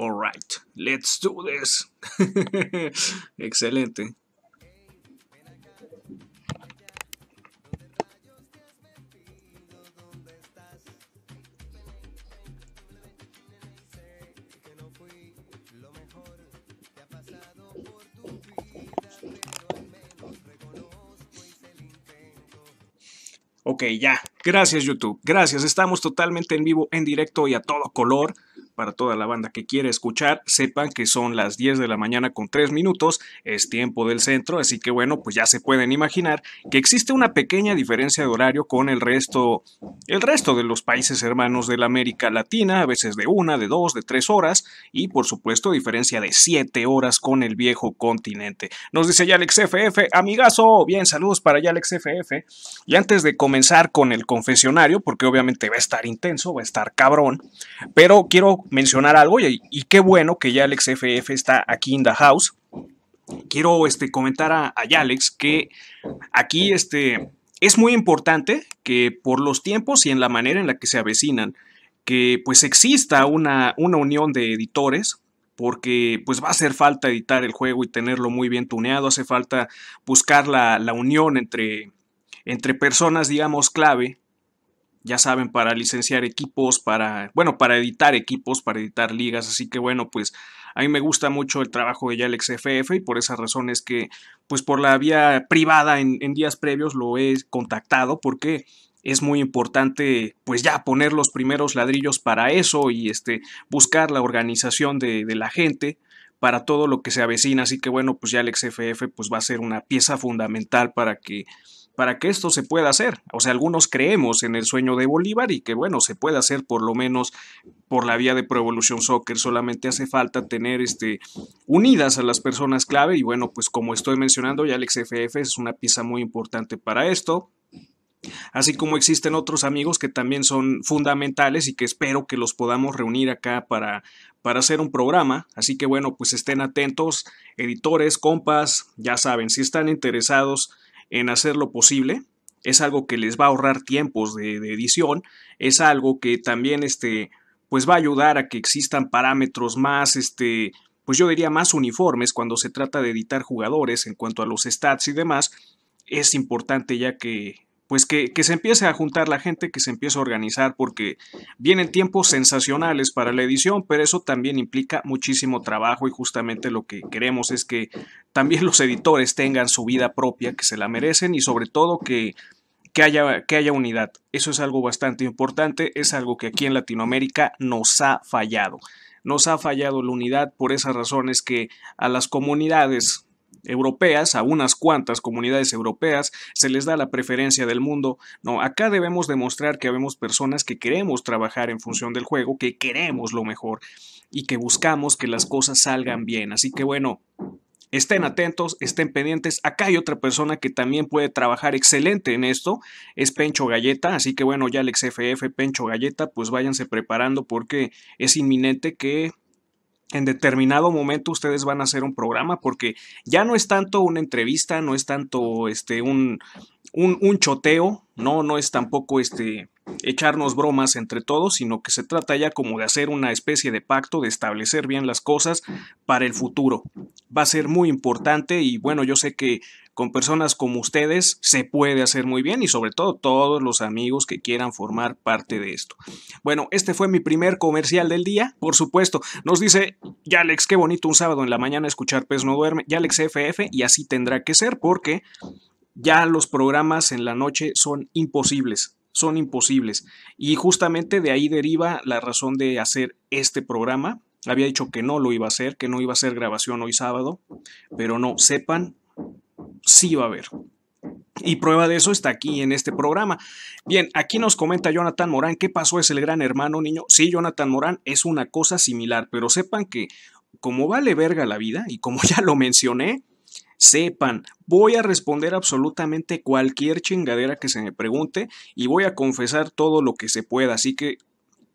Alright, let's do this. Excelente. Ok, ya. Gracias YouTube. Gracias. Estamos totalmente en vivo, en directo y a todo color para toda la banda que quiere escuchar, sepan que son las 10 de la mañana con 3 minutos, es tiempo del centro, así que bueno, pues ya se pueden imaginar que existe una pequeña diferencia de horario con el resto, el resto de los países hermanos de la América Latina, a veces de una, de dos, de tres horas, y por supuesto diferencia de 7 horas con el viejo continente. Nos dice ya Alex FF, amigazo, bien, saludos para ya Alex FF. Y antes de comenzar con el confesionario, porque obviamente va a estar intenso, va a estar cabrón, pero quiero mencionar algo y, qué bueno que ya Alex FF está aquí en The House. Quiero este, comentar a, Yalex que aquí este, es muy importante que por los tiempos y en la manera en la que se avecinan, que pues exista una, una unión de editores porque pues va a hacer falta editar el juego y tenerlo muy bien tuneado, hace falta buscar la, unión entre, entre personas, digamos, clave ya saben, para licenciar equipos, para, bueno, para editar equipos, para editar ligas, así que bueno, pues a mí me gusta mucho el trabajo de Yalex FF y por esas razones que, pues por la vía privada en, días previos lo he contactado porque es muy importante pues ya poner los primeros ladrillos para eso y este buscar la organización de, la gente para todo lo que se avecina así que bueno pues ya el pues va a ser una pieza fundamental para que para que esto se pueda hacer. O sea, algunos creemos en el sueño de Bolívar y que, bueno, se puede hacer por lo menos por la vía de Pro Soccer. Solamente hace falta tener este, unidas a las personas clave y, bueno, pues como estoy mencionando, ya Alex FF es una pieza muy importante para esto. Así como existen otros amigos que también son fundamentales y que espero que los podamos reunir acá para, para hacer un programa. Así que bueno, pues estén atentos, editores, compas, ya saben, si están interesados en hacer lo posible, es algo que les va a ahorrar tiempos de, de, edición, es algo que también este, pues va a ayudar a que existan parámetros más, este, pues yo diría más uniformes cuando se trata de editar jugadores en cuanto a los stats y demás. Es importante ya que pues que, se empiece a juntar la gente, que se empiece a organizar, porque vienen tiempos sensacionales para la edición, pero eso también implica muchísimo trabajo y justamente lo que queremos es que también los editores tengan su vida propia, que se la merecen y sobre todo que, haya, que haya unidad. Eso es algo bastante importante, es algo que aquí en Latinoamérica nos ha fallado. Nos ha fallado la unidad por esas razones que a las comunidades europeas, a unas cuantas comunidades europeas, se les da la preferencia del mundo. No, acá debemos demostrar que habemos personas que queremos trabajar en función del juego, que queremos lo mejor y que buscamos que las cosas salgan bien. Así que bueno, estén atentos, estén pendientes. Acá hay otra persona que también puede trabajar excelente en esto, es Pencho Galleta, así que bueno, ya el ff Pencho Galleta, pues váyanse preparando porque es inminente que en determinado momento ustedes van a hacer un programa porque ya no es tanto una entrevista, no es tanto este un, un, un, choteo, no, no es tampoco este echarnos bromas entre todos, sino que se trata ya como de hacer una especie de pacto, de establecer bien las cosas para el futuro. Va a ser muy importante y bueno, yo sé que con personas como ustedes se puede hacer muy bien y sobre todo todos los amigos que quieran formar parte de esto. Bueno, este fue mi primer comercial del día, por supuesto. Nos dice Yalex, qué bonito un sábado en la mañana escuchar Pez no duerme. Yalex FF y así tendrá que ser porque ya los programas en la noche son imposibles son imposibles. Y justamente de ahí deriva la razón de hacer este programa. Había dicho que no lo iba a hacer, que no iba a hacer grabación hoy sábado, pero no, sepan sí va a haber. Y prueba de eso está aquí en este programa. Bien, aquí nos comenta Jonathan Morán, ¿qué pasó? ¿Es el gran hermano niño? Sí, Jonathan Morán es una cosa similar, pero sepan que como vale verga la vida, y como ya lo mencioné, sepan, voy a responder absolutamente cualquier chingadera que se me pregunte y voy a confesar todo lo que se pueda. Así que,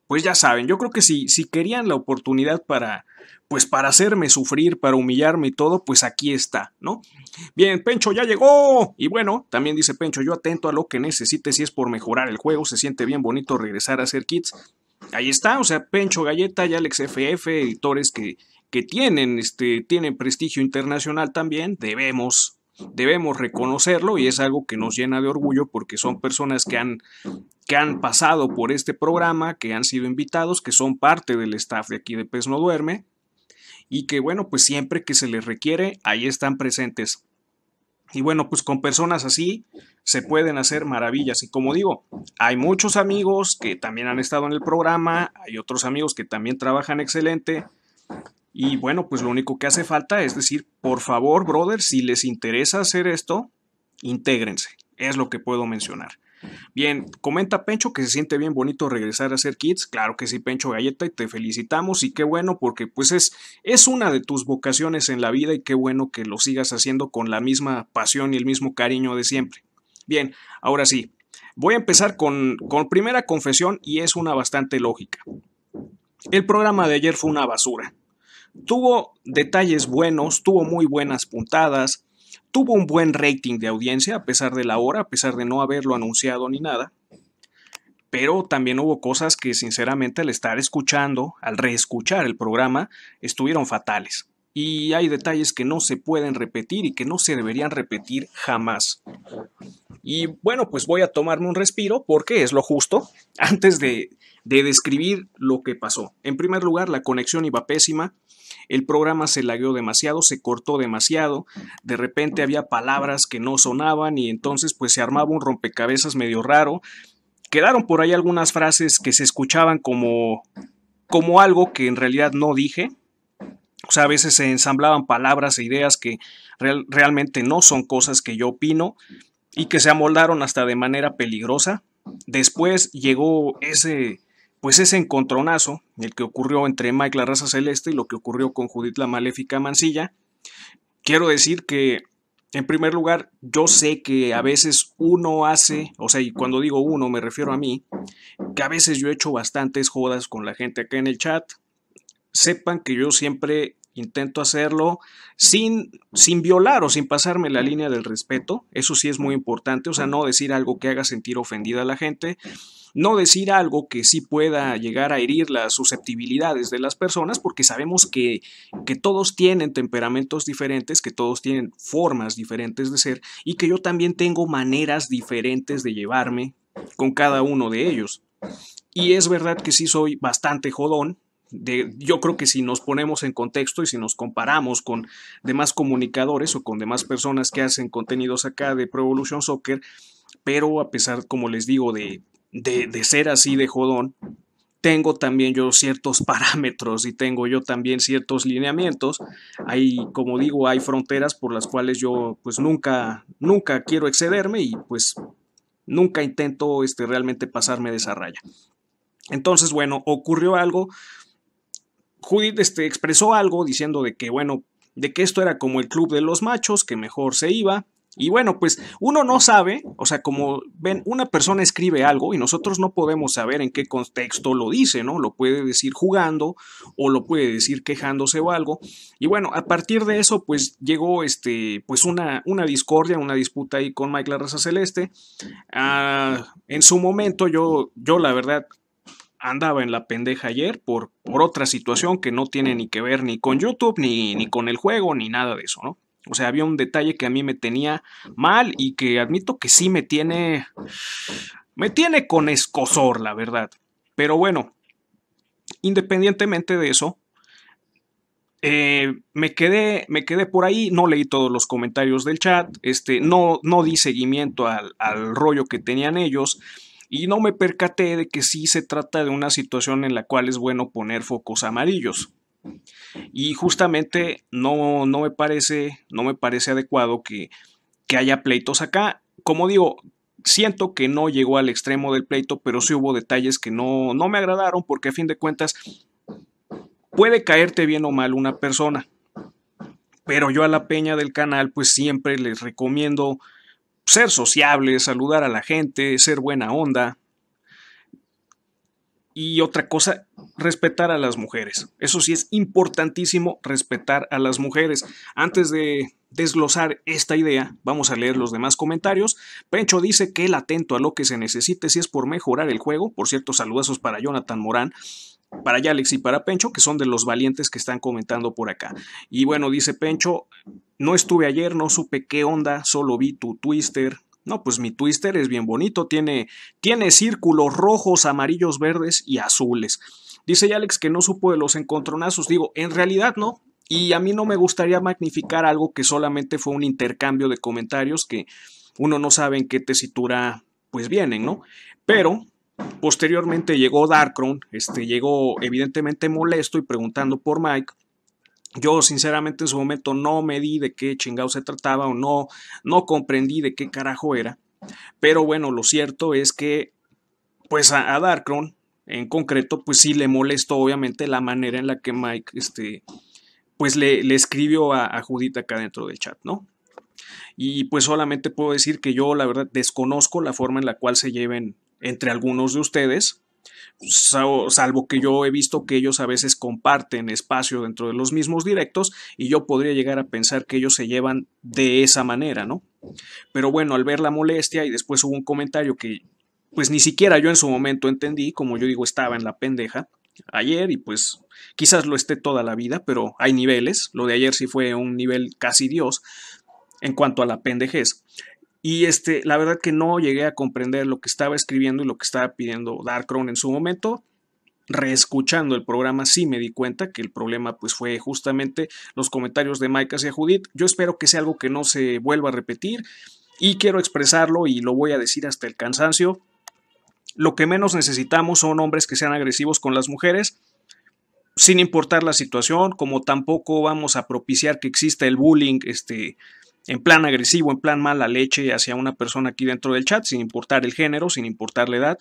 pues ya saben, yo creo que si, si querían la oportunidad para pues para hacerme sufrir, para humillarme y todo, pues aquí está, ¿no? Bien, Pencho ya llegó. Y bueno, también dice Pencho, yo atento a lo que necesite si es por mejorar el juego, se siente bien bonito regresar a hacer kits. Ahí está, o sea, Pencho Galleta y Alex FF, editores que, que tienen, este, tienen prestigio internacional también, debemos debemos reconocerlo y es algo que nos llena de orgullo porque son personas que han, que han pasado por este programa, que han sido invitados, que son parte del staff de aquí de Pez No Duerme y que bueno, pues siempre que se les requiere, ahí están presentes. Y bueno, pues con personas así se pueden hacer maravillas. Y como digo, hay muchos amigos que también han estado en el programa, hay otros amigos que también trabajan excelente. Y bueno, pues lo único que hace falta es decir, por favor, brother, si les interesa hacer esto, intégrense. Es lo que puedo mencionar. Bien, comenta Pencho que se siente bien bonito regresar a hacer kits. Claro que sí, Pencho Galleta, y te felicitamos y qué bueno porque pues es, una de tus vocaciones en la vida y qué bueno que lo sigas haciendo con la misma pasión y el mismo cariño de siempre. Bien, ahora sí, voy a empezar con, con primera confesión y es una bastante lógica. El programa de ayer fue una basura. Tuvo detalles buenos, tuvo muy buenas puntadas, tuvo un buen rating de audiencia a pesar de la hora, a pesar de no haberlo anunciado ni nada. Pero también hubo cosas que sinceramente al estar escuchando, al reescuchar el programa, estuvieron fatales. Y hay detalles que no se pueden repetir y que no se deberían repetir jamás. Y bueno, pues voy a tomarme un respiro porque es lo justo antes de, de describir lo que pasó. En primer lugar, la conexión iba pésima. El programa se lagueó demasiado, se cortó demasiado, de repente había palabras que no sonaban y entonces pues se armaba un rompecabezas medio raro. Quedaron por ahí algunas frases que se escuchaban como como algo que en realidad no dije. O sea, a veces se ensamblaban palabras e ideas que realmente no son cosas que yo opino y que se amoldaron hasta de manera peligrosa. Después llegó ese pues ese encontronazo, el que ocurrió entre Mike la Raza Celeste y lo que ocurrió con Judith la Maléfica Mancilla, quiero decir que, en primer lugar, yo sé que a veces uno hace, o sea, y cuando digo uno me refiero a mí, que a veces yo he hecho bastantes jodas con la gente acá en el chat. Sepan que yo siempre Intento hacerlo sin, sin violar o sin pasarme la línea del respeto. Eso sí es muy importante. O sea, no decir algo que haga sentir ofendida a la gente. No decir algo que sí pueda llegar a herir las susceptibilidades de las personas, porque sabemos que, que todos tienen temperamentos diferentes, que todos tienen formas diferentes de ser y que yo también tengo maneras diferentes de llevarme con cada uno de ellos. Y es verdad que sí soy bastante jodón, yo creo que si nos ponemos en contexto y si nos comparamos con demás comunicadores o con demás personas que hacen contenidos acá de Pro Evolution Soccer, pero a pesar, como les digo, de, de, ser así de jodón, tengo también yo ciertos parámetros y tengo yo también ciertos lineamientos. Hay, como digo, hay fronteras por las cuales yo pues nunca, nunca quiero excederme y pues nunca intento este, realmente pasarme de esa raya. Entonces, bueno, ocurrió algo Judith este, expresó algo diciendo de que, bueno, de que esto era como el club de los machos, que mejor se iba. Y bueno, pues uno no sabe, o sea, como ven, una persona escribe algo y nosotros no podemos saber en qué contexto lo dice, ¿no? Lo puede decir jugando o lo puede decir quejándose o algo. Y bueno, a partir de eso, pues llegó este, pues una, una discordia, una disputa ahí con Mike Raza Celeste. Ah, en su momento yo, yo la verdad andaba en la pendeja ayer por, por otra situación que no tiene ni que ver ni con YouTube, ni, ni con el juego, ni nada de eso, ¿no? O sea, había un detalle que a mí me tenía mal y que admito que sí me tiene. Me tiene con escosor, la verdad. Pero bueno, independientemente de eso, eh, me, quedé, me quedé por ahí, no leí todos los comentarios del chat, este, no, no di seguimiento al, al rollo que tenían ellos y no me percaté de que sí se trata de una situación en la cual es bueno poner focos amarillos. Y justamente no, no me parece, no me parece adecuado que, que haya pleitos acá. Como digo, siento que no llegó al extremo del pleito, pero sí hubo detalles que no, no me agradaron porque a fin de cuentas puede caerte bien o mal una persona. Pero yo a la peña del canal pues siempre les recomiendo ser sociable, saludar a la gente, ser buena onda. Y otra cosa, respetar a las mujeres. Eso sí es importantísimo, respetar a las mujeres. Antes de desglosar esta idea, vamos a leer los demás comentarios. Pencho dice que él atento a lo que se necesite si es por mejorar el juego. Por cierto, saludazos para Jonathan Morán para Yalex y para Pencho, que son de los valientes que están comentando por acá. Y bueno, dice Pencho, no estuve ayer, no supe qué onda, solo vi tu twister. No, pues mi twister es bien bonito, tiene, tiene círculos rojos, amarillos, verdes y azules. Dice Alex que no supo de los encontronazos. Digo, en realidad no. Y a mí no me gustaría magnificar algo que solamente fue un intercambio de comentarios que uno no sabe en qué tesitura pues vienen, ¿no? Pero posteriormente llegó Darkron, este llegó evidentemente molesto y preguntando por Mike yo sinceramente en su momento no me di de qué chingado se trataba o no, no comprendí de qué carajo era. Pero bueno, lo cierto es que pues a, Darkron en concreto pues sí le molestó obviamente la manera en la que Mike este pues le, escribió a, a Judith acá dentro del chat, ¿no? Y pues solamente puedo decir que yo la verdad desconozco la forma en la cual se lleven entre algunos de ustedes, salvo que yo he visto que ellos a veces comparten espacio dentro de los mismos directos y yo podría llegar a pensar que ellos se llevan de esa manera, ¿no? Pero bueno, al ver la molestia y después hubo un comentario que pues ni siquiera yo en su momento entendí, como yo digo, estaba en la pendeja ayer y pues quizás lo esté toda la vida, pero hay niveles, lo de ayer sí fue un nivel casi Dios en cuanto a la pendejez. Y este, la verdad que no llegué a comprender lo que estaba escribiendo y lo que estaba pidiendo Dark en su momento. Reescuchando el programa sí me di cuenta que el problema pues fue justamente los comentarios de Mike hacia Judith. Yo espero que sea algo que no se vuelva a repetir y quiero expresarlo y lo voy a decir hasta el cansancio. Lo que menos necesitamos son hombres que sean agresivos con las mujeres sin importar la situación, como tampoco vamos a propiciar que exista el bullying este en plan agresivo, en plan mala leche hacia una persona aquí dentro del chat, sin importar el género, sin importar la edad,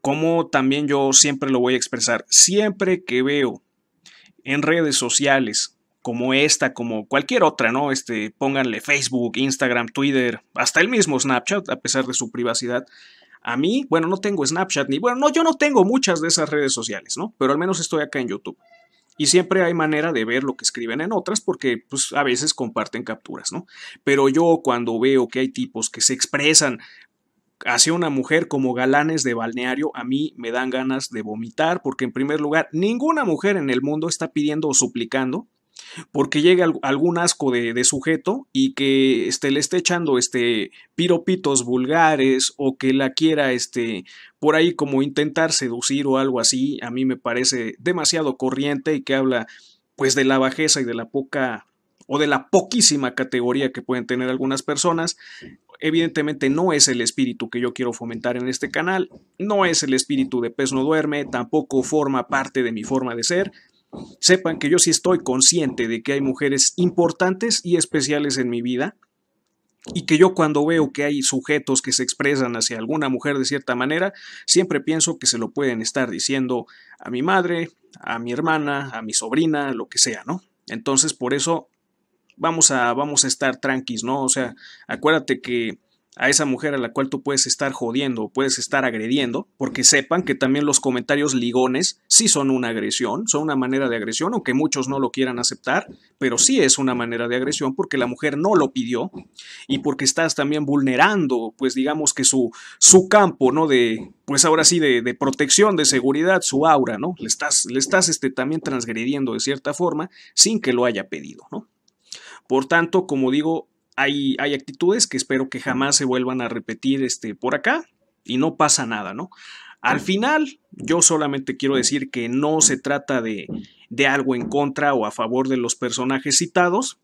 como también yo siempre lo voy a expresar. Siempre que veo en redes sociales como esta, como cualquier otra, ¿no? Este, pónganle Facebook, Instagram, Twitter, hasta el mismo Snapchat, a pesar de su privacidad. A mí, bueno, no tengo Snapchat ni, bueno, no, yo no tengo muchas de esas redes sociales, ¿no? Pero al menos estoy acá en YouTube y siempre hay manera de ver lo que escriben en otras porque pues, a veces comparten capturas, ¿no? Pero yo cuando veo que hay tipos que se expresan hacia una mujer como galanes de balneario, a mí me dan ganas de vomitar porque en primer lugar, ninguna mujer en el mundo está pidiendo o suplicando porque llegue algún asco de, sujeto y que este, le esté echando este, piropitos vulgares o que la quiera este, por ahí como intentar seducir o algo así, a mí me parece demasiado corriente y que habla pues de la bajeza y de la poca o de la poquísima categoría que pueden tener algunas personas. Evidentemente no es el espíritu que yo quiero fomentar en este canal, no es el espíritu de pez no duerme, tampoco forma parte de mi forma de ser sepan que yo sí estoy consciente de que hay mujeres importantes y especiales en mi vida y que yo cuando veo que hay sujetos que se expresan hacia alguna mujer de cierta manera, siempre pienso que se lo pueden estar diciendo a mi madre, a mi hermana, a mi sobrina, lo que sea, ¿no? Entonces, por eso vamos a, vamos a estar tranquis, ¿no? O sea, acuérdate que a esa mujer a la cual tú puedes estar jodiendo o puedes estar agrediendo, porque sepan que también los comentarios ligones sí son una agresión, son una manera de agresión, aunque muchos no lo quieran aceptar, pero sí es una manera de agresión porque la mujer no lo pidió y porque estás también vulnerando, pues digamos que su, su campo, ¿no? De, pues ahora sí, de, protección, de seguridad, su aura, ¿no? Le estás, le estás este, también transgrediendo de cierta forma sin que lo haya pedido, ¿no? Por tanto, como digo, hay, actitudes que espero que jamás se vuelvan a repetir este, por acá y no pasa nada, ¿no? Al final, yo solamente quiero decir que no se trata de, de algo en contra o a favor de los personajes citados.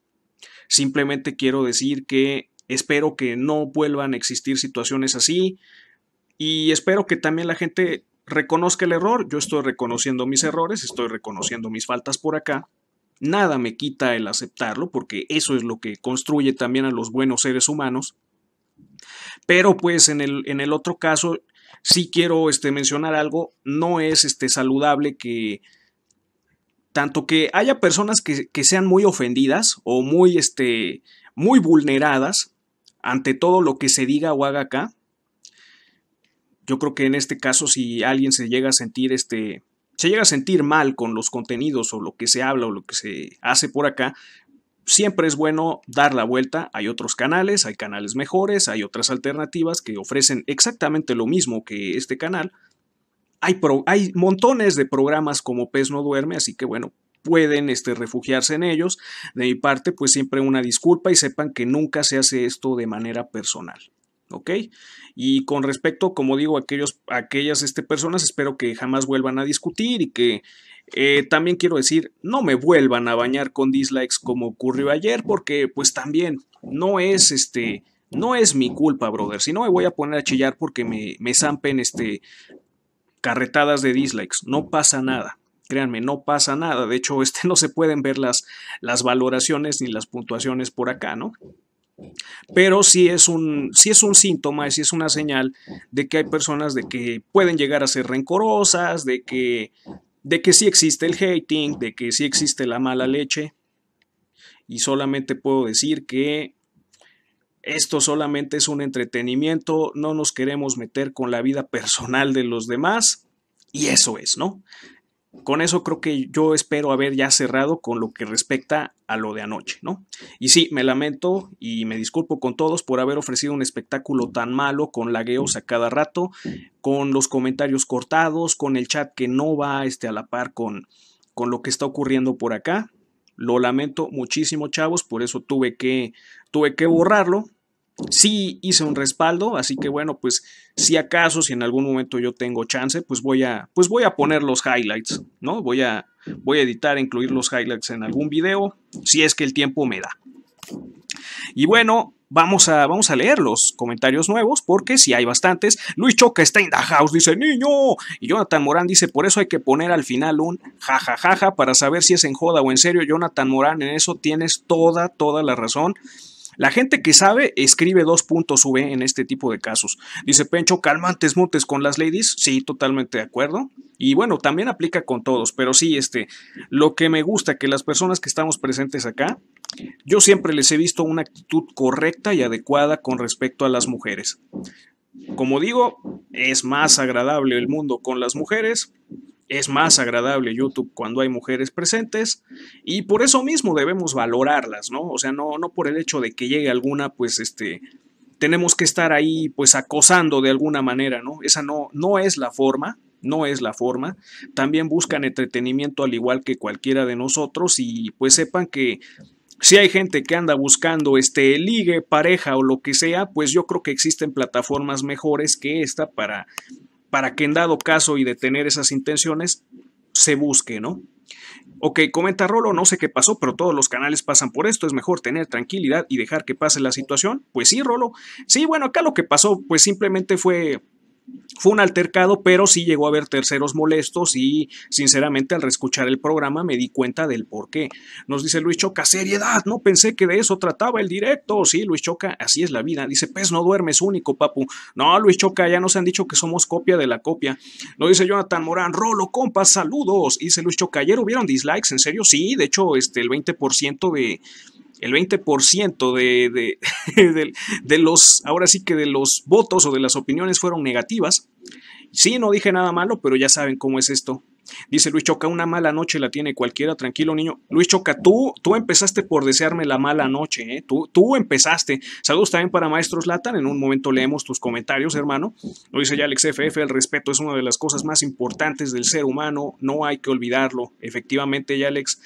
Simplemente quiero decir que espero que no vuelvan a existir situaciones así y espero que también la gente reconozca el error. Yo estoy reconociendo mis errores, estoy reconociendo mis faltas por acá Nada me quita el aceptarlo, porque eso es lo que construye también a los buenos seres humanos. Pero pues en el, en el otro caso, sí quiero este, mencionar algo, no es este, saludable que tanto que haya personas que, que sean muy ofendidas o muy, este, muy vulneradas ante todo lo que se diga o haga acá. Yo creo que en este caso, si alguien se llega a sentir este, se llega a sentir mal con los contenidos o lo que se habla o lo que se hace por acá, siempre es bueno dar la vuelta. Hay otros canales, hay canales mejores, hay otras alternativas que ofrecen exactamente lo mismo que este canal. Hay, hay montones de programas como Pez no duerme, así que bueno, pueden este, refugiarse en ellos. De mi parte, pues siempre una disculpa y sepan que nunca se hace esto de manera personal. ¿ok? Y con respecto, como digo, a, aquellos, aquellas este, personas, espero que jamás vuelvan a discutir y que eh, también quiero decir, no me vuelvan a bañar con dislikes como ocurrió ayer, porque pues también no es este... No es mi culpa, brother. Si no me voy a poner a chillar porque me, zampen este, carretadas de dislikes. No pasa nada. Créanme, no pasa nada. De hecho, este no se pueden ver las, las valoraciones ni las puntuaciones por acá, ¿no? Pero sí es un, es un síntoma, sí es una señal de que hay personas de que pueden llegar a ser rencorosas, de que, de que sí existe el hating, de que sí existe la mala leche. Y solamente puedo decir que esto solamente es un entretenimiento, no nos queremos meter con la vida personal de los demás. Y eso es, ¿no? con eso creo que yo espero haber ya cerrado con lo que respecta a lo de anoche, ¿no? Y sí, me lamento y me disculpo con todos por haber ofrecido un espectáculo tan malo, con lagueos a cada rato, con los comentarios cortados, con el chat que no va este, a la par con, con lo que está ocurriendo por acá. Lo lamento muchísimo, chavos, por eso tuve que, tuve que borrarlo sí hice un respaldo, así que bueno, pues si acaso, si en algún momento yo tengo chance, pues voy a, pues voy a poner los highlights, ¿no? Voy a, voy a editar, incluir los highlights en algún video, si es que el tiempo me da. Y bueno, vamos a, vamos a leer los comentarios nuevos, porque si hay bastantes. Luis Choca está en the house, dice niño. Y Jonathan Morán dice, por eso hay que poner al final un jajajaja para saber si es en joda o en serio. Jonathan Morán, en eso tienes toda, toda la razón. La gente que sabe escribe dos puntos V en este tipo de casos. Dice Pencho, calmantes montes con las ladies. Sí, totalmente de acuerdo. Y bueno, también aplica con todos, pero sí, este, lo que me gusta que las personas que estamos presentes acá, yo siempre les he visto una actitud correcta y adecuada con respecto a las mujeres. Como digo, es más agradable el mundo con las mujeres es más agradable YouTube cuando hay mujeres presentes y por eso mismo debemos valorarlas, ¿no? O sea, no, no por el hecho de que llegue alguna, pues este, tenemos que estar ahí pues acosando de alguna manera, ¿no? Esa no, no es la forma, no es la forma. También buscan entretenimiento al igual que cualquiera de nosotros y pues sepan que si hay gente que anda buscando este ligue, pareja o lo que sea, pues yo creo que existen plataformas mejores que esta para para que en dado caso y de tener esas intenciones, se busque, ¿no? Ok, comenta Rolo, no sé qué pasó, pero todos los canales pasan por esto, es mejor tener tranquilidad y dejar que pase la situación. Pues sí, Rolo. Sí, bueno, acá lo que pasó, pues simplemente fue fue un altercado, pero sí llegó a haber terceros molestos y sinceramente al reescuchar el programa me di cuenta del por qué. Nos dice Luis Choca, seriedad, no pensé que de eso trataba el directo. Sí, Luis Choca, así es la vida. Dice, pez no duermes único, papu. No, Luis Choca, ya nos han dicho que somos copia de la copia. Lo dice Jonathan Morán, Rolo, compas, saludos. Dice Luis Choca, ayer hubieron dislikes, ¿en serio? Sí, de hecho, este, el 20% de el 20% de, de, los, ahora sí que de los votos o de las opiniones fueron negativas. Sí, no dije nada malo, pero ya saben cómo es esto. Dice Luis Choca, una mala noche la tiene cualquiera, tranquilo niño. Luis Choca, tú, tú empezaste por desearme la mala noche, ¿eh? tú, tú empezaste. Saludos también para Maestros Latan, en un momento leemos tus comentarios, hermano. Lo dice ya Alex FF, el respeto es una de las cosas más importantes del ser humano, no hay que olvidarlo. Efectivamente, ya Alex,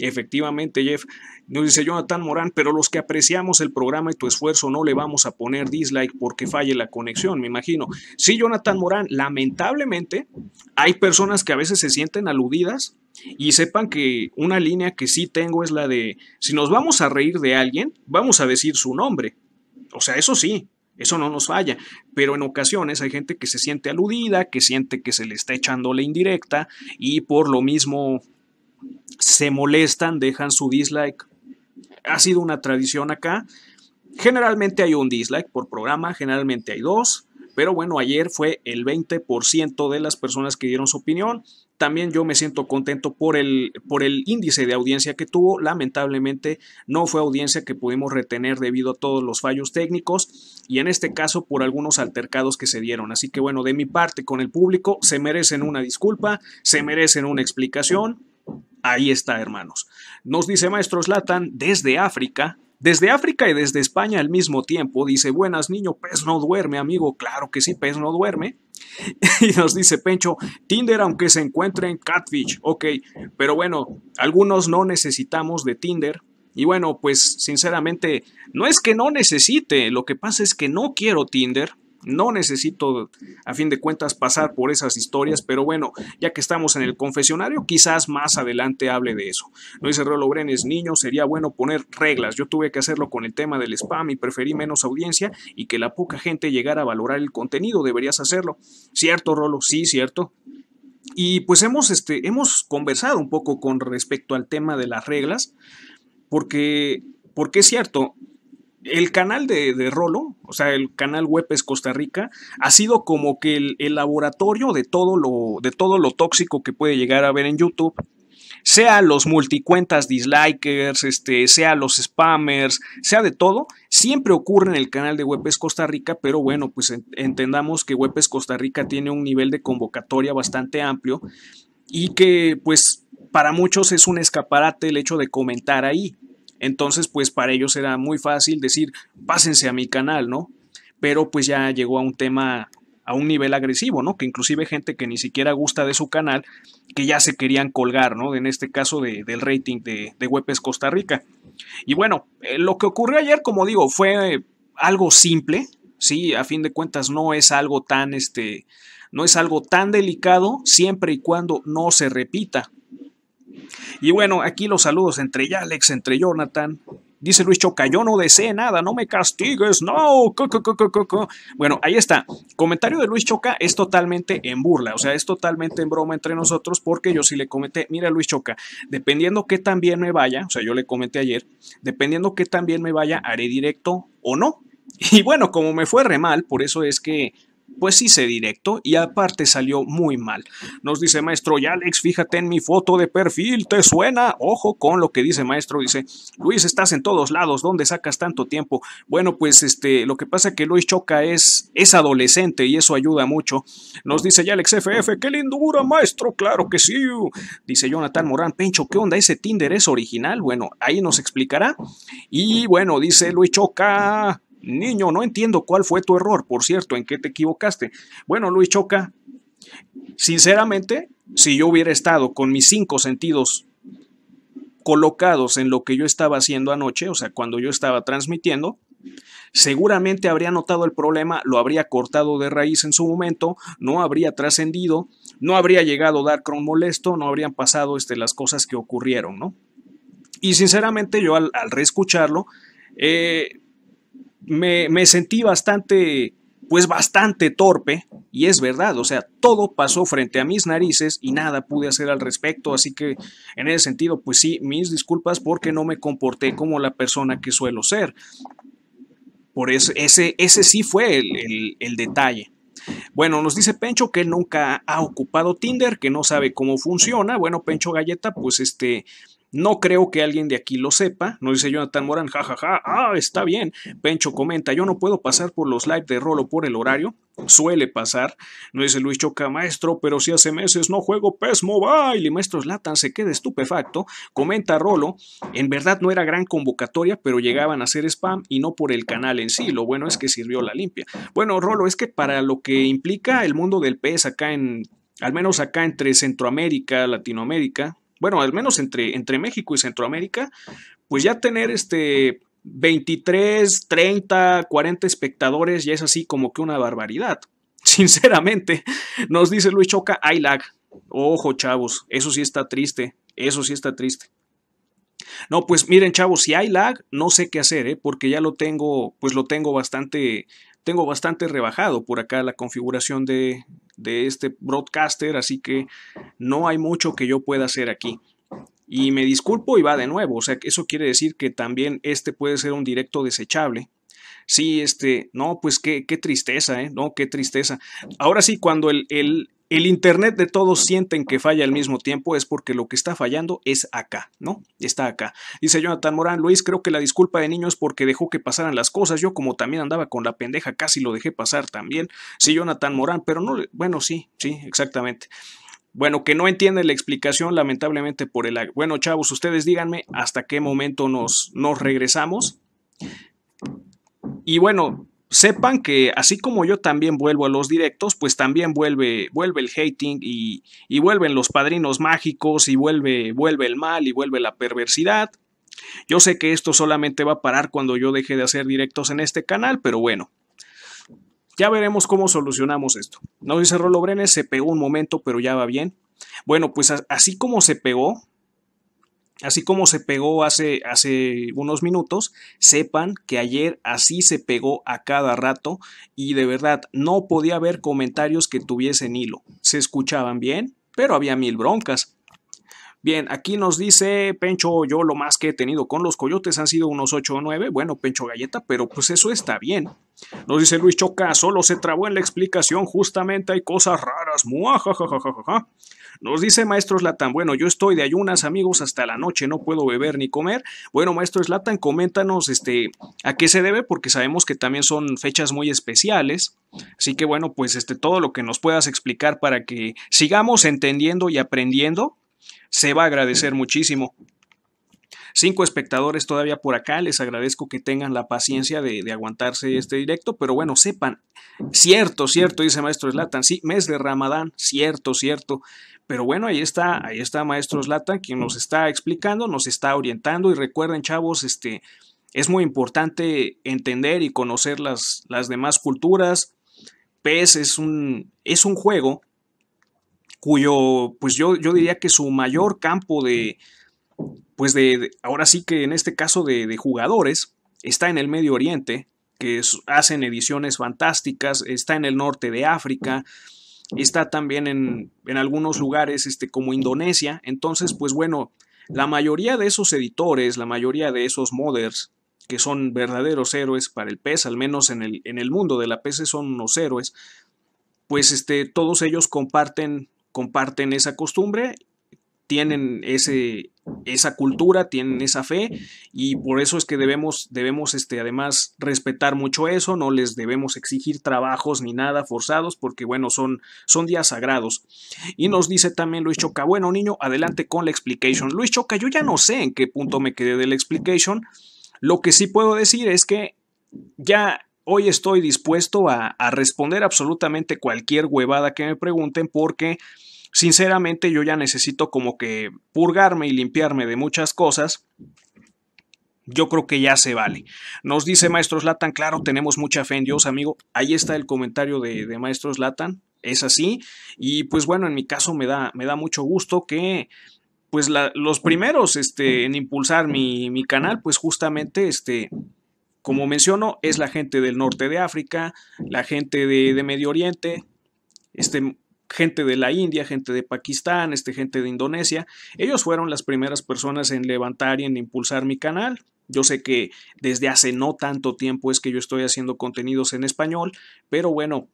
Efectivamente, Jeff, nos dice Jonathan Morán, pero los que apreciamos el programa y tu esfuerzo no le vamos a poner dislike porque falle la conexión, me imagino. Sí, Jonathan Morán, lamentablemente hay personas que a veces se sienten aludidas y sepan que una línea que sí tengo es la de, si nos vamos a reír de alguien, vamos a decir su nombre. O sea, eso sí, eso no nos falla, pero en ocasiones hay gente que se siente aludida, que siente que se le está echando la indirecta y por lo mismo se molestan, dejan su dislike. Ha sido una tradición acá. Generalmente hay un dislike por programa, generalmente hay dos, pero bueno, ayer fue el 20% de las personas que dieron su opinión. También yo me siento contento por el, por el índice de audiencia que tuvo. Lamentablemente no fue audiencia que pudimos retener debido a todos los fallos técnicos y en este caso por algunos altercados que se dieron. Así que bueno, de mi parte con el público se merecen una disculpa, se merecen una explicación Ahí está, hermanos. Nos dice Maestro Latan desde África, desde África y desde España al mismo tiempo, dice, buenas niño, pez no duerme, amigo, claro que sí, pez no duerme. y nos dice Pencho, Tinder aunque se encuentre en Catfish, ok, pero bueno, algunos no necesitamos de Tinder. Y bueno, pues sinceramente, no es que no necesite, lo que pasa es que no quiero Tinder, no necesito, a fin de cuentas, pasar por esas historias, pero bueno, ya que estamos en el confesionario, quizás más adelante hable de eso. No dice Rolo Brenes, niño, sería bueno poner reglas. Yo tuve que hacerlo con el tema del spam y preferí menos audiencia y que la poca gente llegara a valorar el contenido. Deberías hacerlo. Cierto, Rolo, sí, cierto. Y pues hemos, este, hemos conversado un poco con respecto al tema de las reglas, porque, porque es cierto, el canal de, Rolo, o sea, el canal Wepes Costa Rica, ha sido como que el, laboratorio de todo, lo, de todo lo tóxico que puede llegar a ver en YouTube. Sea los multicuentas dislikers, este, sea los spammers, sea de todo, siempre ocurre en el canal de Wepes Costa Rica, pero bueno, pues entendamos que Huepes Costa Rica tiene un nivel de convocatoria bastante amplio y que pues para muchos es un escaparate el hecho de comentar ahí. Entonces, pues para ellos era muy fácil decir, pásense a mi canal, ¿no? Pero pues ya llegó a un tema, a un nivel agresivo, ¿no? Que inclusive gente que ni siquiera gusta de su canal, que ya se querían colgar, ¿no? En este caso del rating de, de Costa Rica. Y bueno, eh, lo que ocurrió ayer, como digo, fue eh, algo simple, ¿sí? A fin de cuentas no es algo tan, este, no es algo tan delicado siempre y cuando no se repita. Y bueno, aquí los saludos entre Alex, entre Jonathan. Dice Luis Choca, yo no deseé nada, no me castigues, no. Bueno, ahí está. Comentario de Luis Choca es totalmente en burla, o sea, es totalmente en broma entre nosotros porque yo sí le comenté, mira Luis Choca, dependiendo que tan bien me vaya, o sea, yo le comenté ayer, dependiendo que tan bien me vaya, haré directo o no. Y bueno, como me fue re mal, por eso es que pues hice directo y aparte salió muy mal. Nos dice maestro, Yalex, fíjate en mi foto de perfil, ¿te suena? Ojo con lo que dice maestro, dice, Luis, estás en todos lados, ¿dónde sacas tanto tiempo? Bueno, pues este, lo que pasa es que Luis Choca es, es adolescente y eso ayuda mucho. Nos dice ya Alex FF, qué lindura, maestro, claro que sí. Dice Jonathan Morán, Pencho, ¿qué onda? ¿Ese Tinder es original? Bueno, ahí nos explicará. Y bueno, dice Luis Choca, Niño, no entiendo cuál fue tu error, por cierto, en qué te equivocaste. Bueno, Luis Choca, sinceramente, si yo hubiera estado con mis cinco sentidos colocados en lo que yo estaba haciendo anoche, o sea, cuando yo estaba transmitiendo, seguramente habría notado el problema, lo habría cortado de raíz en su momento, no habría trascendido, no habría llegado a Darkron molesto, no habrían pasado este, las cosas que ocurrieron, ¿no? Y sinceramente yo al, al reescucharlo, eh, me, sentí bastante, pues bastante torpe, y es verdad, o sea, todo pasó frente a mis narices y nada pude hacer al respecto, así que en ese sentido, pues sí, mis disculpas porque no me comporté como la persona que suelo ser. Por ese, ese, ese sí fue el, el detalle. Bueno, nos dice Pencho que él nunca ha ocupado Tinder, que no sabe cómo funciona. Bueno, Pencho Galleta, pues este, no creo que alguien de aquí lo sepa, nos dice Jonathan Morán, jajaja, ah, está bien. Pencho comenta, yo no puedo pasar por los live de Rolo por el horario, suele pasar, nos dice Luis Choca, maestro, pero si hace meses no juego PES Mobile y Maestros Latan se queda estupefacto, comenta Rolo, en verdad no era gran convocatoria, pero llegaban a ser spam y no por el canal en sí, lo bueno es que sirvió la limpia. Bueno, Rolo, es que para lo que implica el mundo del PES acá en al menos acá entre Centroamérica, Latinoamérica, bueno, al menos entre, entre México y Centroamérica, pues ya tener este 23, 30, 40 espectadores ya es así como que una barbaridad. Sinceramente, nos dice Luis Choca, hay lag. Ojo, chavos, eso sí está triste, eso sí está triste. No, pues miren, chavos, si hay lag, no sé qué hacer, ¿eh? porque ya lo tengo, pues lo tengo bastante, tengo bastante rebajado por acá la configuración de, de este broadcaster, así que no hay mucho que yo pueda hacer aquí. Y me disculpo y va de nuevo, o sea, eso quiere decir que también este puede ser un directo desechable. Sí, este, no, pues qué, qué tristeza, ¿eh? No, qué tristeza. Ahora sí, cuando el, el Internet de todos sienten que falla al mismo tiempo es porque lo que está fallando es acá, ¿no? Está acá. Dice Jonathan Morán, Luis, creo que la disculpa de niño es porque dejó que pasaran las cosas. Yo como también andaba con la pendeja, casi lo dejé pasar también. Sí, Jonathan Morán, pero no, bueno, sí, sí, exactamente. Bueno, que no entiende la explicación, lamentablemente, por el... Bueno, chavos, ustedes díganme hasta qué momento nos, nos regresamos. Y bueno, sepan que así como yo también vuelvo a los directos, pues también vuelve, vuelve el hating y, vuelven los padrinos mágicos y vuelve, vuelve el mal y vuelve la perversidad. Yo sé que esto solamente va a parar cuando yo deje de hacer directos en este canal, pero bueno. Ya veremos cómo solucionamos esto. No dice Rolo Brenes, se pegó un momento, pero ya va bien. Bueno, pues así como se pegó, Así como se pegó hace, hace unos minutos, sepan que ayer así se pegó a cada rato y de verdad no podía haber comentarios que tuviesen hilo. Se escuchaban bien, pero había mil broncas. Bien, aquí nos dice Pencho, yo lo más que he tenido con los coyotes han sido unos 8 o 9, bueno, Pencho Galleta, pero pues eso está bien. Nos dice Luis Choca, solo se trabó en la explicación, justamente hay cosas raras, ja. Nos dice maestro Slatan, bueno, yo estoy de ayunas, amigos, hasta la noche, no puedo beber ni comer. Bueno, maestro Slatan, coméntanos este, a qué se debe, porque sabemos que también son fechas muy especiales. Así que bueno, pues este, todo lo que nos puedas explicar para que sigamos entendiendo y aprendiendo, se va a agradecer muchísimo cinco espectadores todavía por acá. Les agradezco que tengan la paciencia de, aguantarse mm. este directo, pero bueno, sepan, cierto, cierto, dice Maestro Slatan, sí, mes de Ramadán, cierto, cierto. Pero bueno, ahí está, ahí está Maestro Slatan, quien nos está explicando, nos está orientando y recuerden, chavos, este... Es muy importante entender y conocer las, las demás culturas, PES es un, es un juego cuyo, pues yo, yo diría que su mayor campo de, pues de, ahora sí que en este caso de, de jugadores, está en el Medio Oriente, que hacen ediciones fantásticas, está en el norte de África, está también en, en, algunos lugares este, como Indonesia. Entonces, pues bueno, la mayoría de esos editores, la mayoría de esos modders, que son verdaderos héroes para el PES, al menos en el, en el mundo de la PES son unos héroes, pues este, todos ellos comparten, comparten esa costumbre tienen ese, esa cultura, tienen esa fe y por eso es que debemos, debemos este, además respetar mucho eso, no les debemos exigir trabajos ni nada forzados porque bueno, son, son días sagrados. Y nos dice también Luis Choca, bueno niño, adelante con la explication. Luis Choca, yo ya no sé en qué punto me quedé de la explication, lo que sí puedo decir es que ya hoy estoy dispuesto a, a responder absolutamente cualquier huevada que me pregunten porque... Sinceramente yo ya necesito como que purgarme y limpiarme de muchas cosas yo creo que ya se vale. Nos dice Maestros slatan claro, tenemos mucha fe en Dios, amigo. Ahí está el comentario de, de Maestros Latan, es así. Y pues bueno, en mi caso me da, me da mucho gusto que pues los primeros este, en impulsar mi, mi, canal, pues justamente este... Como menciono, es la gente del norte de África, la gente de, de Medio Oriente, este, gente de la India, gente de Pakistán, este, gente de Indonesia. Ellos fueron las primeras personas en levantar y en impulsar mi canal. Yo sé que desde hace no tanto tiempo es que yo estoy haciendo contenidos en español, pero bueno,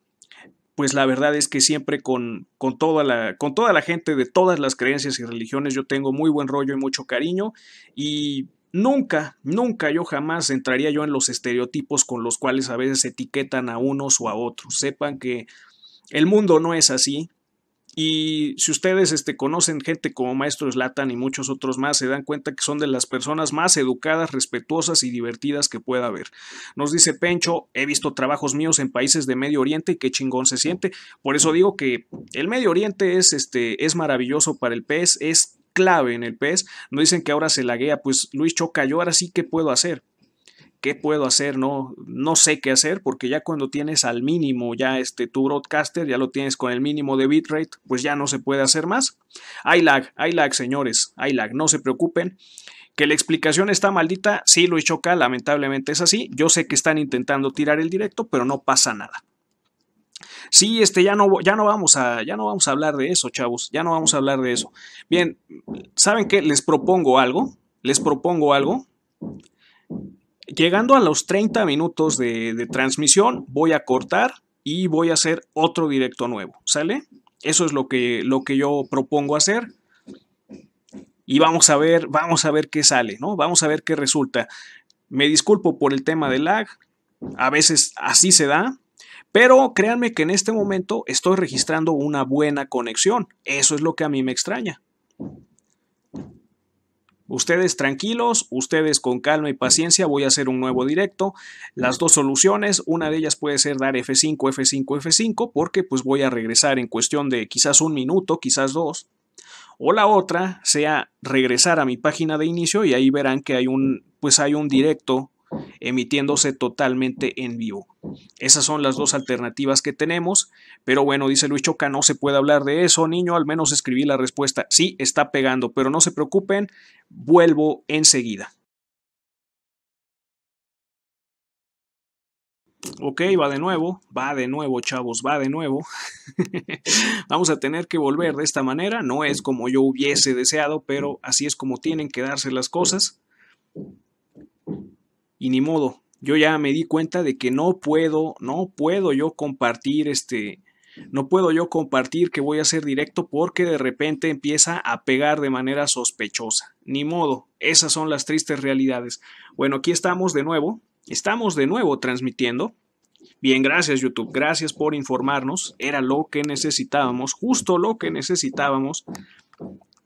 pues la verdad es que siempre con, con, toda la, con toda la gente de todas las creencias y religiones yo tengo muy buen rollo y mucho cariño y nunca, nunca yo jamás entraría yo en los estereotipos con los cuales a veces etiquetan a unos o a otros. Sepan que el mundo no es así. Y si ustedes este, conocen gente como Maestro Slatan y muchos otros más, se dan cuenta que son de las personas más educadas, respetuosas y divertidas que pueda haber. Nos dice Pencho, he visto trabajos míos en países de Medio Oriente y qué chingón se siente. Por eso digo que el Medio Oriente es, este, es maravilloso para el pez, es clave en el pez. No dicen que ahora se laguea, pues Luis Choca, yo ahora sí que puedo hacer ¿qué puedo hacer? No, no sé qué hacer, porque ya cuando tienes al mínimo ya este, tu broadcaster, ya lo tienes con el mínimo de bitrate, pues ya no se puede hacer más. Hay lag, hay lag, señores, hay lag, no se preocupen. Que la explicación está maldita, sí, Luis Choca, lamentablemente es así. Yo sé que están intentando tirar el directo, pero no pasa nada. Sí, este, ya no, ya no vamos a, ya no vamos a hablar de eso, chavos, ya no vamos a hablar de eso. Bien, ¿saben qué? Les propongo algo, les propongo algo Llegando a los 30 minutos de, transmisión, voy a cortar y voy a hacer otro directo nuevo, ¿sale? Eso es lo que, lo que yo propongo hacer y vamos a ver, vamos a ver qué sale, ¿no? Vamos a ver qué resulta. Me disculpo por el tema del lag, a veces así se da, pero créanme que en este momento estoy registrando una buena conexión. Eso es lo que a mí me extraña. Ustedes tranquilos, ustedes con calma y paciencia, voy a hacer un nuevo directo. Las dos soluciones, una de ellas puede ser dar F5, F5, F5, porque pues voy a regresar en cuestión de quizás un minuto, quizás dos. O la otra sea regresar a mi página de inicio y ahí verán que hay un, pues hay un directo emitiéndose totalmente en vivo. Esas son las dos alternativas que tenemos, pero bueno, dice Luis Choca, no se puede hablar de eso, niño, al menos escribí la respuesta. Sí, está pegando, pero no se preocupen, vuelvo enseguida. Ok, va de nuevo, va de nuevo, chavos, va de nuevo. Vamos a tener que volver de esta manera. No es como yo hubiese deseado, pero así es como tienen que darse las cosas y ni modo, yo ya me di cuenta de que no puedo, no puedo yo compartir este, no puedo yo compartir que voy a ser directo porque de repente empieza a pegar de manera sospechosa. Ni modo, esas son las tristes realidades. Bueno, aquí estamos de nuevo, estamos de nuevo transmitiendo. Bien, gracias YouTube, gracias por informarnos, era lo que necesitábamos, justo lo que necesitábamos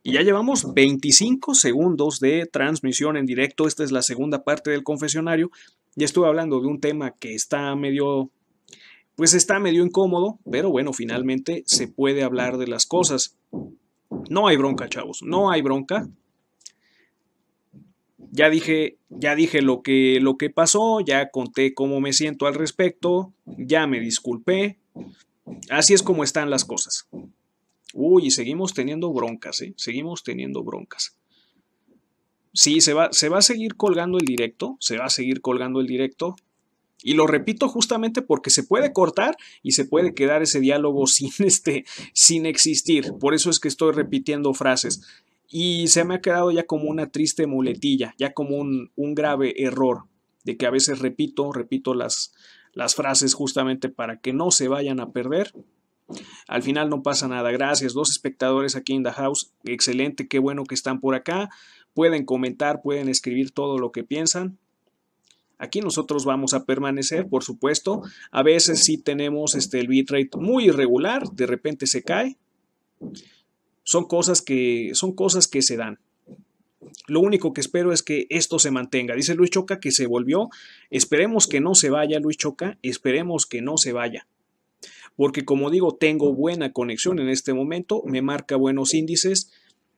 y ya llevamos 25 segundos de transmisión en directo. Esta es la segunda parte del confesionario. Ya estuve hablando de un tema que está medio, pues está medio incómodo, pero bueno, finalmente se puede hablar de las cosas. No hay bronca, chavos, no hay bronca. Ya dije, ya dije lo que, lo que pasó, ya conté cómo me siento al respecto, ya me disculpé. Así es como están las cosas. Uy, seguimos teniendo broncas, ¿eh? Seguimos teniendo broncas. Sí, se va, se va a seguir colgando el directo, se va a seguir colgando el directo. Y lo repito justamente porque se puede cortar y se puede quedar ese diálogo sin, este, sin existir. Por eso es que estoy repitiendo frases. Y se me ha quedado ya como una triste muletilla, ya como un, grave error de que a veces repito, repito las, las frases justamente para que no se vayan a perder al final no pasa nada. Gracias. Dos espectadores aquí en The House. Excelente. Qué bueno que están por acá. Pueden comentar, pueden escribir todo lo que piensan. Aquí nosotros vamos a permanecer, por supuesto. A veces sí tenemos este, el bitrate muy irregular, de repente se cae. Son cosas que, son cosas que se dan. Lo único que espero es que esto se mantenga. Dice Luis Choca que se volvió. Esperemos que no se vaya, Luis Choca. Esperemos que no se vaya porque como digo, tengo buena conexión en este momento, me marca buenos índices,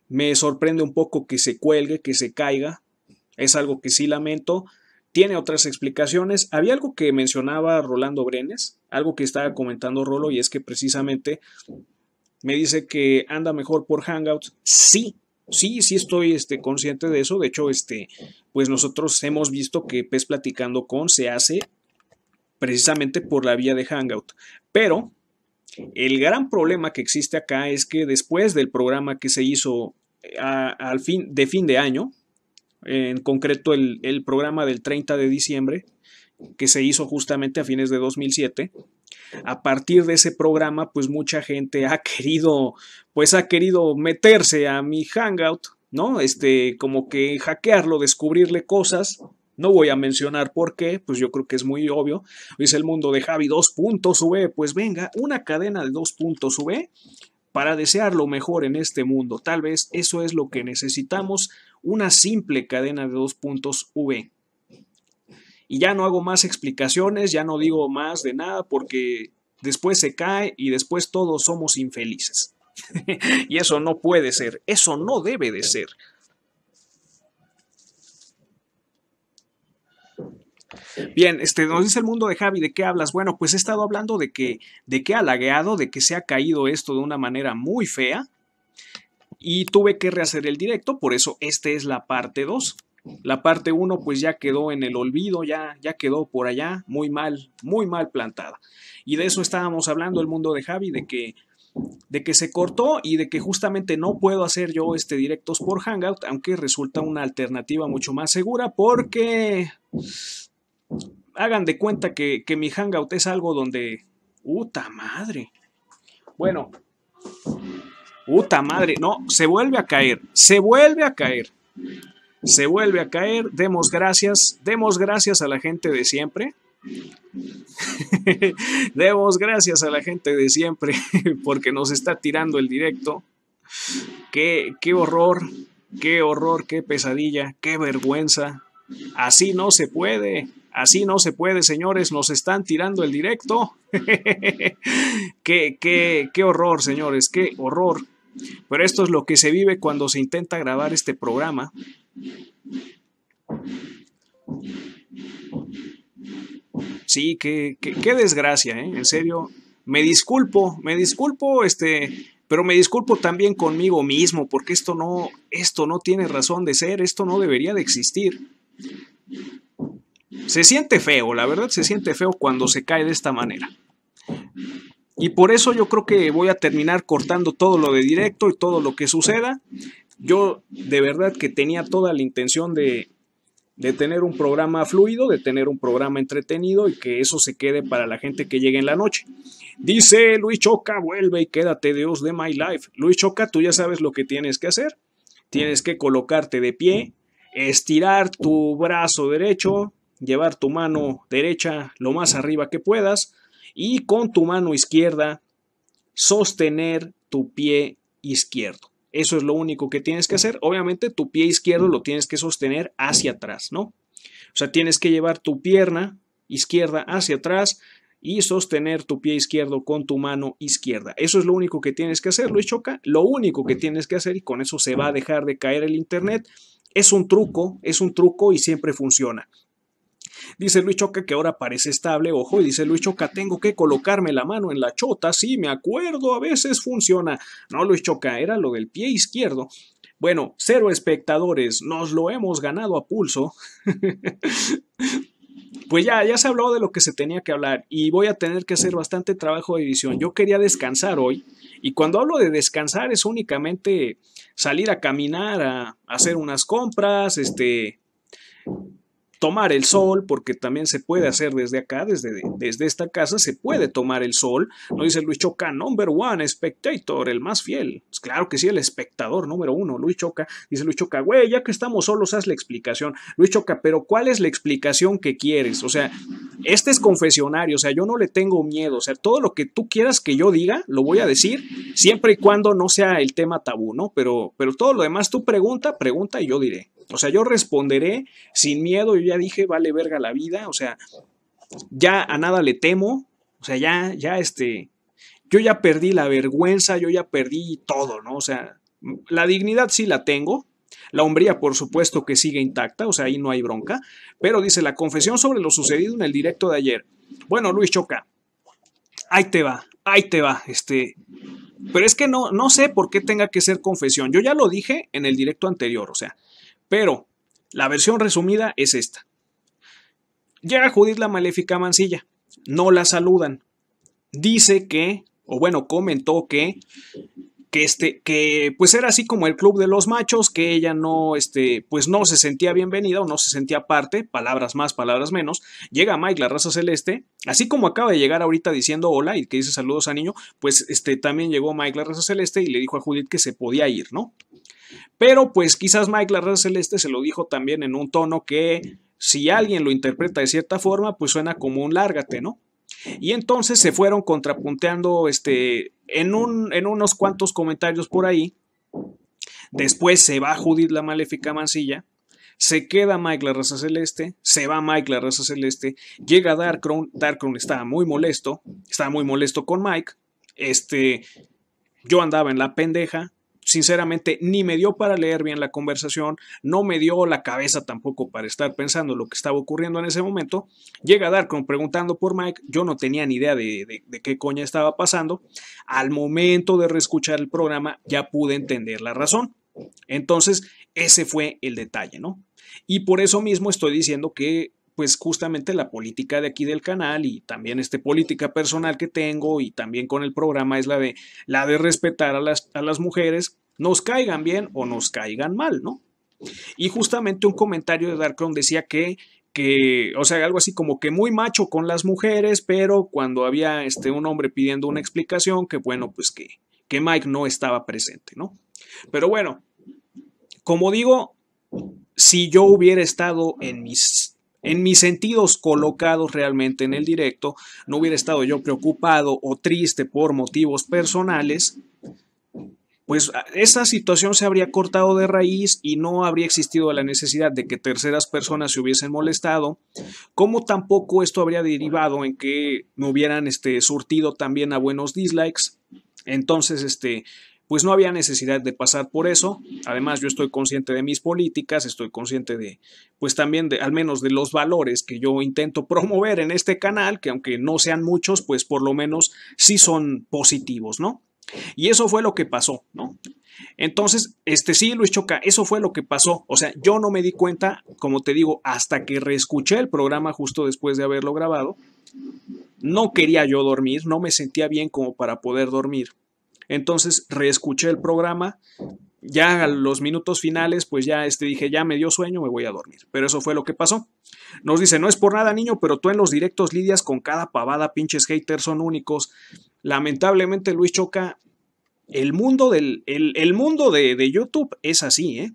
me sorprende un poco que se cuelgue, que se caiga, es algo que sí lamento. Tiene otras explicaciones. Había algo que mencionaba Rolando Brenes, algo que estaba comentando Rolo, y es que precisamente me dice que anda mejor por Hangouts. Sí, sí, sí estoy este, consciente de eso. De hecho, este, pues nosotros hemos visto que PES platicando con se hace precisamente por la vía de Hangout. Pero el gran problema que existe acá es que después del programa que se hizo eh, al fin, de fin de año, en concreto el, programa del 30 de diciembre, que se hizo justamente a fines de 2007, a partir de ese programa, pues mucha gente ha querido, pues ha querido meterse a mi Hangout, ¿no? Este, como que hackearlo, descubrirle cosas no voy a mencionar por qué, pues yo creo que es muy obvio. Dice el mundo de Javi, dos puntos V, pues venga, una cadena de dos puntos V para desear lo mejor en este mundo. Tal vez eso es lo que necesitamos, una simple cadena de dos puntos V. Y ya no hago más explicaciones, ya no digo más de nada porque después se cae y después todos somos infelices. y eso no puede ser, eso no debe de ser. Bien, este, nos dice el mundo de Javi, ¿de qué hablas? Bueno, pues he estado hablando de que, de que ha lagueado, de que se ha caído esto de una manera muy fea y tuve que rehacer el directo, por eso esta es la parte 2. La parte 1 pues ya quedó en el olvido, ya, ya quedó por allá, muy mal, muy mal plantada. Y de eso estábamos hablando el mundo de Javi, de que de que se cortó y de que justamente no puedo hacer yo este directos por Hangout, aunque resulta una alternativa mucho más segura porque hagan de cuenta que, mi hangout es algo donde... ¡Uta madre! Bueno, ¡Uta madre! No, se vuelve a caer, se vuelve a caer, se vuelve a caer. Demos gracias, demos gracias a la gente de siempre. demos gracias a la gente de siempre porque nos está tirando el directo. Qué, qué horror, qué horror, qué pesadilla, qué vergüenza. Así no se puede. Así no se puede, señores, nos están tirando el directo. qué, qué, horror, señores, qué horror. Pero esto es lo que se vive cuando se intenta grabar este programa. Sí, qué, qué, desgracia, ¿eh? En serio, me disculpo, me disculpo, este, pero me disculpo también conmigo mismo, porque esto no, esto no tiene razón de ser, esto no debería de existir. Se siente feo, la verdad se siente feo cuando se cae de esta manera. Y por eso yo creo que voy a terminar cortando todo lo de directo y todo lo que suceda. Yo de verdad que tenía toda la intención de, tener un programa fluido, de tener un programa entretenido y que eso se quede para la gente que llegue en la noche. Dice Luis Choca, vuelve y quédate Dios de My Life. Luis Choca, tú ya sabes lo que tienes que hacer. Tienes que colocarte de pie, estirar tu brazo derecho, llevar tu mano derecha lo más arriba que puedas y con tu mano izquierda sostener tu pie izquierdo. Eso es lo único que tienes que hacer. Obviamente tu pie izquierdo lo tienes que sostener hacia atrás, ¿no? O sea, tienes que llevar tu pierna izquierda hacia atrás y sostener tu pie izquierdo con tu mano izquierda. Eso es lo único que tienes que hacer, Luis Choca. Lo único que tienes que hacer y con eso se va a dejar de caer el Internet. Es un truco, es un truco y siempre funciona. Dice Luis Choca que ahora parece estable, ojo, y dice Luis Choca, tengo que colocarme la mano en la chota, sí, me acuerdo, a veces funciona. No, Luis Choca, era lo del pie izquierdo. Bueno, cero espectadores, nos lo hemos ganado a pulso. pues ya, ya se habló de lo que se tenía que hablar y voy a tener que hacer bastante trabajo de edición. Yo quería descansar hoy y cuando hablo de descansar es únicamente salir a caminar, a, hacer unas compras, este, tomar el sol, porque también se puede hacer desde acá, desde, desde esta casa, se puede tomar el sol. ¿no? dice Luis Choca, number one, spectator, el más fiel. Pues claro que sí, el espectador número uno, Luis Choca. Dice Luis Choca, güey, ya que estamos solos, haz la explicación. Luis Choca, pero ¿cuál es la explicación que quieres? O sea, este es confesionario, o sea, yo no le tengo miedo. O sea, todo lo que tú quieras que yo diga, lo voy a decir, siempre y cuando no sea el tema tabú, ¿no? Pero, pero todo lo demás, tú pregunta, pregunta y yo diré. O sea, yo responderé sin miedo, ya dije, vale verga la vida, o sea, ya a nada le temo, o sea, ya, ya este, yo ya perdí la vergüenza, yo ya perdí todo, ¿no? O sea, la dignidad sí la tengo, la hombría, por supuesto, que sigue intacta, o sea, ahí no hay bronca. Pero dice la confesión sobre lo sucedido en el directo de ayer. Bueno, Luis Choca, ahí te va, ahí te va. Este, pero es que no, no sé por qué tenga que ser confesión. Yo ya lo dije en el directo anterior, o sea, pero la versión resumida es esta. Llega Judith la maléfica mancilla. No la saludan. Dice que, o bueno, comentó que, que este, que pues era así como el club de los machos, que ella no, este, pues no se sentía bienvenida o no se sentía parte, palabras más, palabras menos. Llega Mike, la raza celeste, así como acaba de llegar ahorita diciendo hola y que dice saludos a niño, pues este, también llegó Mike, la raza celeste, y le dijo a Judith que se podía ir, ¿no? Pero pues quizás Mike la raza celeste se lo dijo también en un tono que si alguien lo interpreta de cierta forma, pues suena como un lárgate, ¿no? Y entonces se fueron contrapunteando este, en, un, en unos cuantos comentarios por ahí. Después se va Judith la maléfica mancilla. Se queda Mike la raza celeste, se va Mike la raza celeste, llega Darkron, Darkron estaba muy molesto, estaba muy molesto con Mike, este, yo andaba en la pendeja, sinceramente ni me dio para leer bien la conversación, no me dio la cabeza tampoco para estar pensando lo que estaba ocurriendo en ese momento. Llega con preguntando por Mike, yo no tenía ni idea de, qué coña estaba pasando. Al momento de reescuchar el programa ya pude entender la razón. Entonces, ese fue el detalle, ¿no? Y por eso mismo estoy diciendo que pues justamente la política de aquí del canal y también este política personal que tengo y también con el programa es la de la de respetar a las, a las mujeres nos caigan bien o nos caigan mal, ¿no? Y justamente un comentario de Darkon decía que que, o sea, algo así como que muy macho con las mujeres, pero cuando había este, un hombre pidiendo una explicación, que bueno, pues que, que Mike no estaba presente, ¿no? Pero bueno, como digo, si yo hubiera estado en mis, en mis sentidos colocados realmente en el directo, no hubiera estado yo preocupado o triste por motivos personales, pues esa situación se habría cortado de raíz y no habría existido la necesidad de que terceras personas se hubiesen molestado, como tampoco esto habría derivado en que me hubieran este, surtido también a buenos dislikes. Entonces, este, pues no había necesidad de pasar por eso. Además, yo estoy consciente de mis políticas, estoy consciente de, pues también de, al menos de los valores que yo intento promover en este canal, que aunque no sean muchos, pues por lo menos sí son positivos, ¿no? Y eso fue lo que pasó, ¿no? Entonces, este sí, Luis Choca, eso fue lo que pasó. O sea, yo no me di cuenta, como te digo, hasta que reescuché el programa justo después de haberlo grabado. No quería yo dormir, no me sentía bien como para poder dormir. Entonces reescuché el programa, ya a los minutos finales, pues ya este, dije, ya me dio sueño, me voy a dormir. Pero eso fue lo que pasó. Nos dice, no es por nada, niño, pero tú en los directos lidias con cada pavada, pinches haters son únicos. Lamentablemente, Luis Choca, el mundo, del, el, mundo de, de YouTube es así, ¿eh?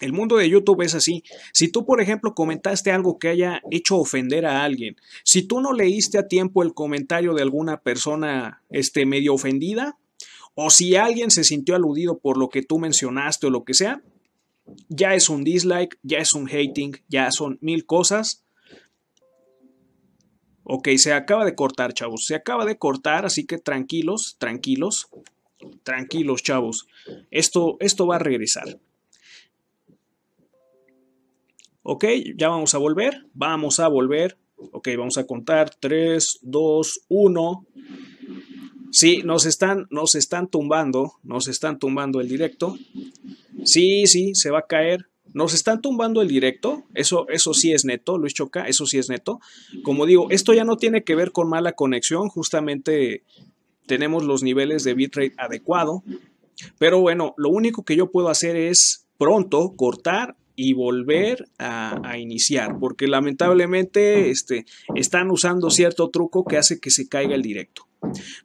El mundo de YouTube es así. Si tú, por ejemplo, comentaste algo que haya hecho ofender a alguien, si tú no leíste a tiempo el comentario de alguna persona este, medio ofendida, o si alguien se sintió aludido por lo que tú mencionaste o lo que sea, ya es un dislike, ya es un hating, ya son mil cosas. Ok, se acaba de cortar, chavos. Se acaba de cortar, así que tranquilos, tranquilos, tranquilos, chavos. Esto, esto va a regresar. Ok, ya vamos a volver. Vamos a volver. Ok, vamos a contar 3, 2, 1. Sí, nos están, nos están tumbando, nos están tumbando el directo. Sí, sí, se va a caer. Nos están tumbando el directo, eso, eso sí es neto, Luis Choca, eso sí es neto. Como digo, esto ya no tiene que ver con mala conexión, justamente tenemos los niveles de bitrate adecuado. Pero bueno, lo único que yo puedo hacer es pronto cortar y volver a, iniciar, porque lamentablemente este, están usando cierto truco que hace que se caiga el directo.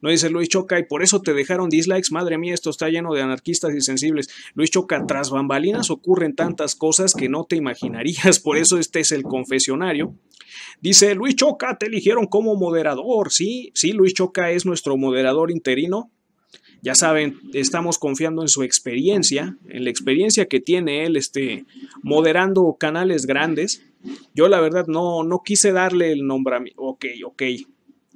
No dice Luis Choca, y por eso te dejaron dislikes. Madre mía, esto está lleno de anarquistas y sensibles. Luis Choca, tras bambalinas ocurren tantas cosas que no te imaginarías. Por eso este es el confesionario. Dice Luis Choca, te eligieron como moderador. Sí, sí, Luis Choca es nuestro moderador interino. Ya saben, estamos confiando en su experiencia, en la experiencia que tiene él este, moderando canales grandes. Yo la verdad no, no quise darle el nombramiento. Ok, ok,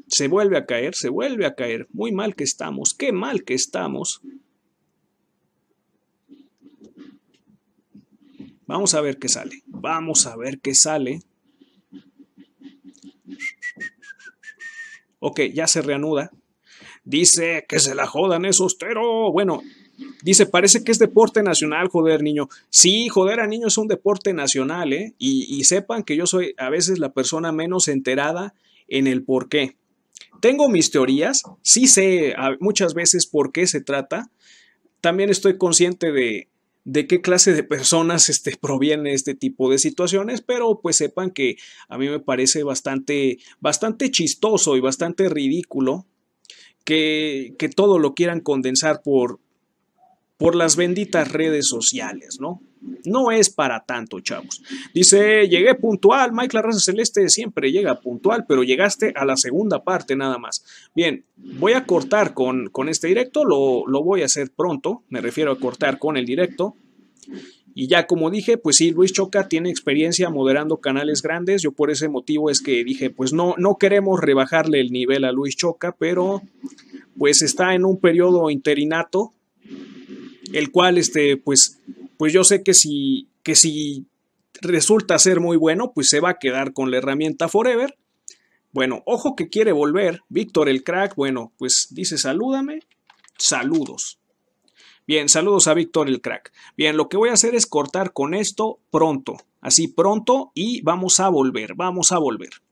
se vuelve a caer, se vuelve a caer. Muy mal que estamos, qué mal que estamos. Vamos a ver qué sale. Vamos a ver qué sale. Ok, ya se reanuda. Dice que se la jodan, esos, pero Bueno, dice, parece que es deporte nacional, joder, niño. Sí, joder a niño es un deporte nacional, ¿eh? Y, y sepan que yo soy a veces la persona menos enterada en el porqué tengo mis teorías, sí sé ah, muchas veces por qué se trata. También estoy consciente de, de qué clase de personas este, proviene este tipo de situaciones, pero pues sepan que a mí me parece bastante, bastante chistoso y bastante ridículo que, que todo lo quieran condensar por, por las benditas redes sociales, ¿no? No es para tanto, chavos. Dice, llegué puntual, Mike raza celeste siempre llega puntual, pero llegaste a la segunda parte nada más. Bien, voy a cortar con, este directo, lo, voy a hacer pronto, me refiero a cortar con el directo. Y ya como dije, pues sí, Luis Choca tiene experiencia moderando canales grandes. Yo por ese motivo es que dije, pues no, no queremos rebajarle el nivel a Luis Choca, pero pues está en un periodo interinato, el cual, este, pues pues yo sé que si, que si resulta ser muy bueno, pues se va a quedar con la herramienta Forever. Bueno, ojo que quiere volver. Víctor el crack, bueno, pues dice salúdame. Saludos. Bien, saludos a Víctor el crack. Bien, lo que voy a hacer es cortar con esto pronto. Así pronto y vamos a volver, vamos a volver.